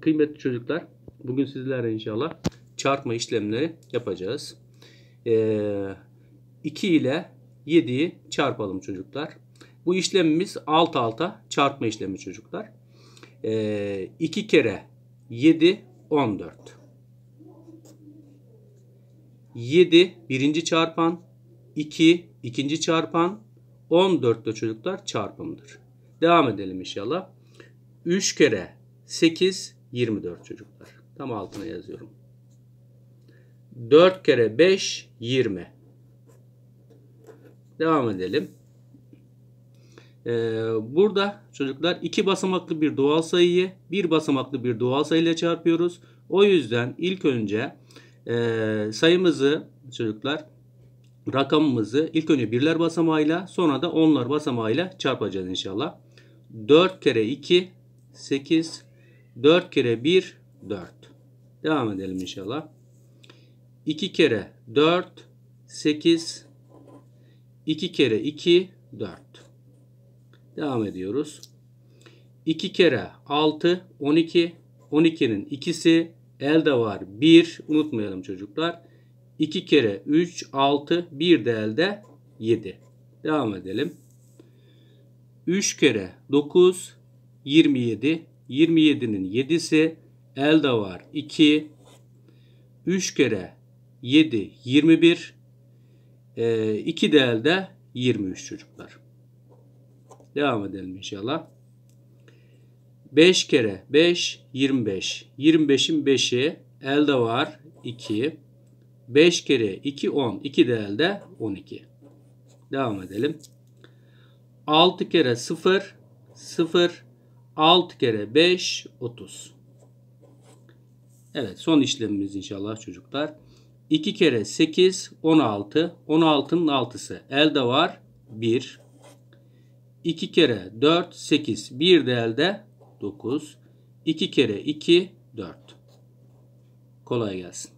Kıymetli çocuklar, bugün sizlerle inşallah çarpma işlemleri yapacağız. Ee, 2 ile 7'yi çarpalım çocuklar. Bu işlemimiz alt alta çarpma işlemi çocuklar. Ee, 2 kere 7, 14. 7 birinci çarpan, 2 ikinci çarpan, 14 de çocuklar çarpımdır. Devam edelim inşallah. 3 kere 8, 24 çocuklar. Tam altına yazıyorum. 4 kere 5, 20. Devam edelim. Ee, burada çocuklar iki basamaklı bir doğal sayıyı bir basamaklı bir doğal sayıyla çarpıyoruz. O yüzden ilk önce e, sayımızı çocuklar rakamımızı ilk önce birler basamağıyla sonra da onlar basamağıyla çarpacağız inşallah. 4 kere 2 8 4 kere 1 4. Devam edelim inşallah. 2 kere 4 8 2 kere 2 4. Devam ediyoruz. 2 kere 6 12 12'nin ikisi elde var 1 unutmayalım çocuklar. 2 kere 3 6 1 de elde 7. Devam edelim. 3 kere 9 27 27'nin 7'si elde var 2. 3 kere 7 21. E, 2 de elde 23 çocuklar. Devam edelim inşallah. 5 kere 5 25. 25'in 5'i elde var 2. 5 kere 2 10. 2 de elde 12. Devam edelim. 6 kere 0 0 6 kere 5 30. Evet son işlemimiz inşallah çocuklar. 2 kere 8 16. 16'nın 6'sı. Elde var 1. 2 kere 4 8. 1 de elde 9. 2 kere 2 4. Kolay gelsin.